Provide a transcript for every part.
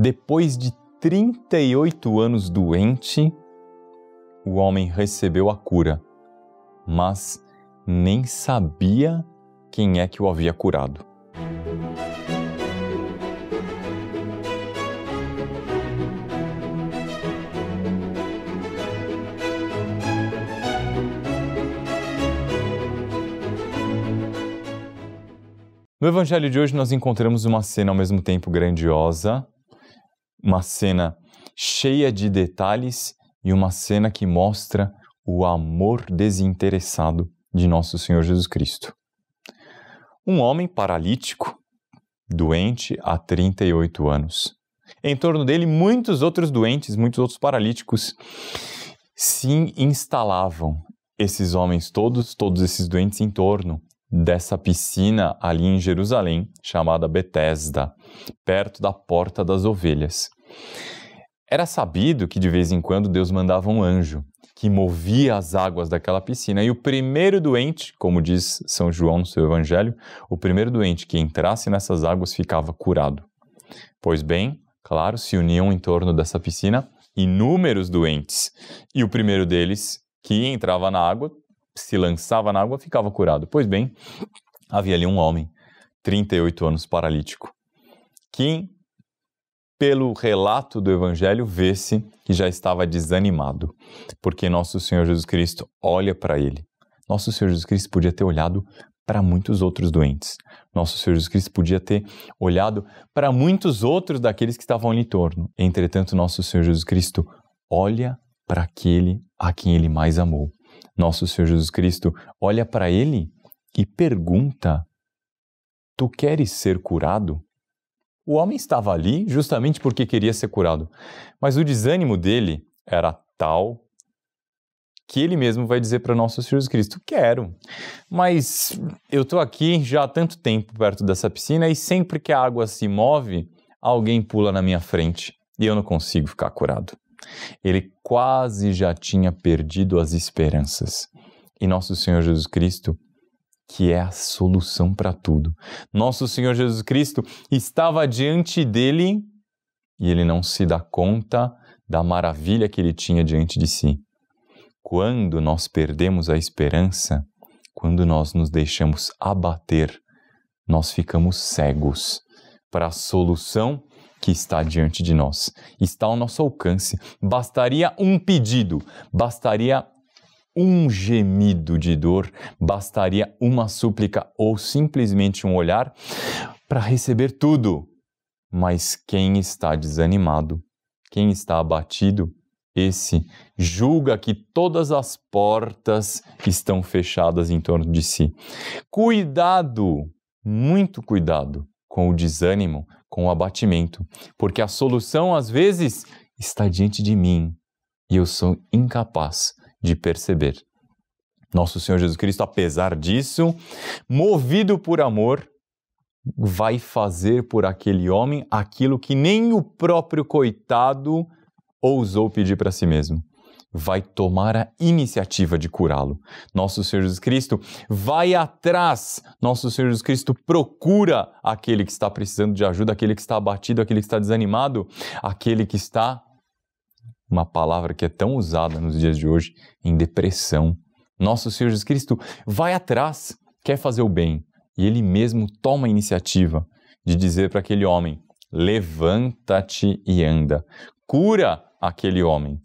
Depois de 38 anos doente, o homem recebeu a cura, mas nem sabia quem é que o havia curado. No evangelho de hoje, nós encontramos uma cena ao mesmo tempo grandiosa uma cena cheia de detalhes e uma cena que mostra o amor desinteressado de nosso Senhor Jesus Cristo. Um homem paralítico, doente há 38 anos. Em torno dele, muitos outros doentes, muitos outros paralíticos se instalavam. Esses homens todos, todos esses doentes em torno, dessa piscina ali em Jerusalém, chamada Betesda, perto da Porta das Ovelhas. Era sabido que de vez em quando Deus mandava um anjo que movia as águas daquela piscina. E o primeiro doente, como diz São João no seu Evangelho, o primeiro doente que entrasse nessas águas ficava curado. Pois bem, claro, se uniam em torno dessa piscina inúmeros doentes. E o primeiro deles, que entrava na água, se lançava na água, ficava curado. Pois bem, havia ali um homem, 38 anos, paralítico, que, pelo relato do Evangelho, vê-se que já estava desanimado, porque nosso Senhor Jesus Cristo olha para ele. Nosso Senhor Jesus Cristo podia ter olhado para muitos outros doentes. Nosso Senhor Jesus Cristo podia ter olhado para muitos outros daqueles que estavam em torno. Entretanto, nosso Senhor Jesus Cristo olha para aquele a quem ele mais amou nosso Senhor Jesus Cristo olha para ele e pergunta: Tu queres ser curado? O homem estava ali justamente porque queria ser curado, mas o desânimo dele era tal que ele mesmo vai dizer para nosso Senhor Jesus Cristo: Quero, mas eu estou aqui já há tanto tempo perto dessa piscina e sempre que a água se move, alguém pula na minha frente e eu não consigo ficar curado. Ele quase já tinha perdido as esperanças. E nosso Senhor Jesus Cristo, que é a solução para tudo. Nosso Senhor Jesus Cristo estava diante dele e ele não se dá conta da maravilha que ele tinha diante de si. Quando nós perdemos a esperança, quando nós nos deixamos abater, nós ficamos cegos para a solução que está diante de nós, está ao nosso alcance. Bastaria um pedido, bastaria um gemido de dor, bastaria uma súplica ou simplesmente um olhar para receber tudo. Mas quem está desanimado, quem está abatido, esse julga que todas as portas estão fechadas em torno de si. Cuidado, muito cuidado com o desânimo, com o abatimento, porque a solução às vezes está diante de mim e eu sou incapaz de perceber. Nosso Senhor Jesus Cristo, apesar disso, movido por amor, vai fazer por aquele homem aquilo que nem o próprio coitado ousou pedir para si mesmo vai tomar a iniciativa de curá-lo. Nosso Senhor Jesus Cristo vai atrás. Nosso Senhor Jesus Cristo procura aquele que está precisando de ajuda, aquele que está abatido, aquele que está desanimado, aquele que está uma palavra que é tão usada nos dias de hoje em depressão. Nosso Senhor Jesus Cristo vai atrás, quer fazer o bem, e ele mesmo toma a iniciativa de dizer para aquele homem: levanta-te e anda. Cura aquele homem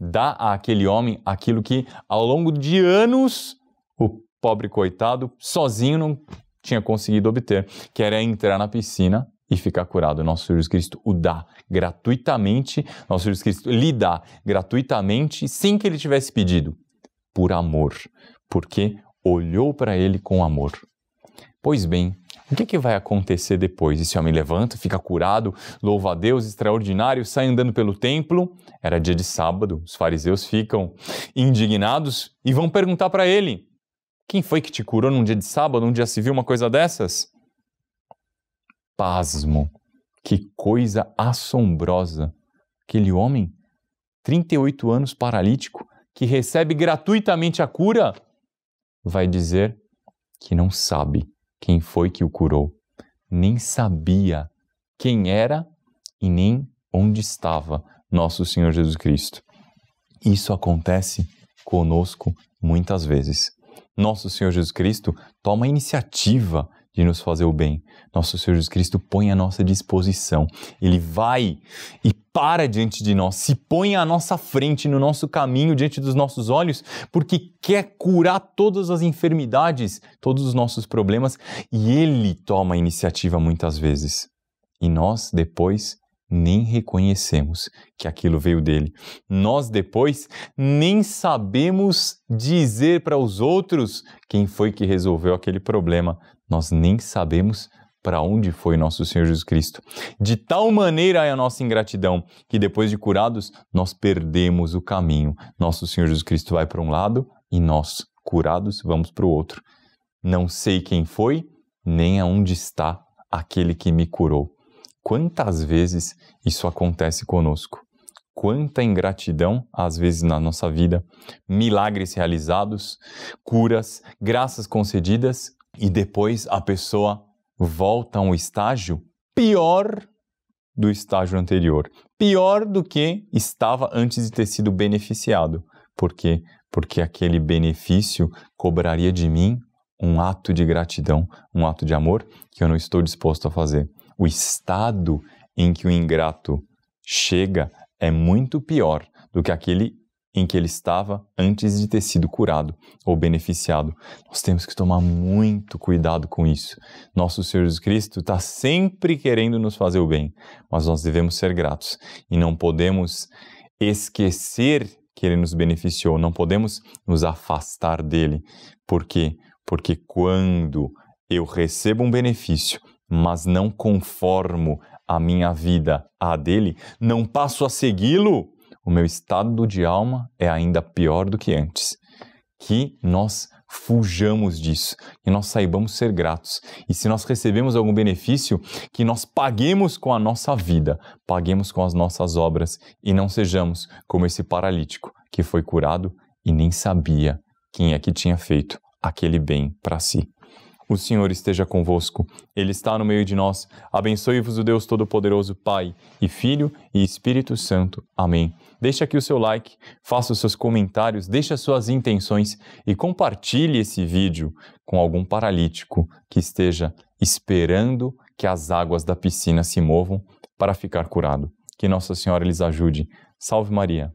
dá àquele homem aquilo que, ao longo de anos, o pobre coitado sozinho não tinha conseguido obter, que era entrar na piscina e ficar curado. Nosso Jesus Cristo o dá gratuitamente, nosso Jesus Cristo lhe dá gratuitamente, sem que ele tivesse pedido, por amor, porque olhou para ele com amor. Pois bem, o que, é que vai acontecer depois? Esse homem levanta, fica curado, louva a Deus, extraordinário, sai andando pelo templo. Era dia de sábado, os fariseus ficam indignados e vão perguntar para ele: quem foi que te curou num dia de sábado, num dia civil, uma coisa dessas? Pasmo, que coisa assombrosa. Aquele homem, 38 anos paralítico, que recebe gratuitamente a cura, vai dizer que não sabe quem foi que o curou, nem sabia quem era e nem onde estava nosso Senhor Jesus Cristo. Isso acontece conosco muitas vezes. Nosso Senhor Jesus Cristo toma a iniciativa de nos fazer o bem. Nosso Senhor Jesus Cristo põe à nossa disposição. Ele vai e para diante de nós, se põe à nossa frente, no nosso caminho, diante dos nossos olhos, porque quer curar todas as enfermidades, todos os nossos problemas, e Ele toma a iniciativa muitas vezes. E nós depois nem reconhecemos que aquilo veio dele. Nós depois nem sabemos dizer para os outros quem foi que resolveu aquele problema. Nós nem sabemos para onde foi nosso Senhor Jesus Cristo. De tal maneira é a nossa ingratidão que depois de curados, nós perdemos o caminho. Nosso Senhor Jesus Cristo vai para um lado e nós, curados, vamos para o outro. Não sei quem foi, nem aonde está aquele que me curou. Quantas vezes isso acontece conosco? quanta ingratidão às vezes na nossa vida, milagres realizados, curas, graças concedidas e depois a pessoa volta a um estágio pior do estágio anterior, pior do que estava antes de ter sido beneficiado. Por quê? Porque aquele benefício cobraria de mim um ato de gratidão, um ato de amor que eu não estou disposto a fazer. O estado em que o ingrato chega é muito pior do que aquele em que ele estava antes de ter sido curado ou beneficiado. Nós temos que tomar muito cuidado com isso. Nosso Senhor Jesus Cristo está sempre querendo nos fazer o bem, mas nós devemos ser gratos e não podemos esquecer que ele nos beneficiou, não podemos nos afastar dele. Por quê? Porque quando eu recebo um benefício, mas não conformo a minha vida à dele, não passo a segui-lo o meu estado de alma é ainda pior do que antes. Que nós fujamos disso, que nós saibamos ser gratos. E se nós recebemos algum benefício, que nós paguemos com a nossa vida, paguemos com as nossas obras e não sejamos como esse paralítico que foi curado e nem sabia quem é que tinha feito aquele bem para si. O Senhor esteja convosco, Ele está no meio de nós. Abençoe-vos o Deus Todo-Poderoso, Pai e Filho e Espírito Santo. Amém. Deixe aqui o seu like, faça os seus comentários, deixe as suas intenções e compartilhe esse vídeo com algum paralítico que esteja esperando que as águas da piscina se movam para ficar curado. Que Nossa Senhora lhes ajude. Salve Maria!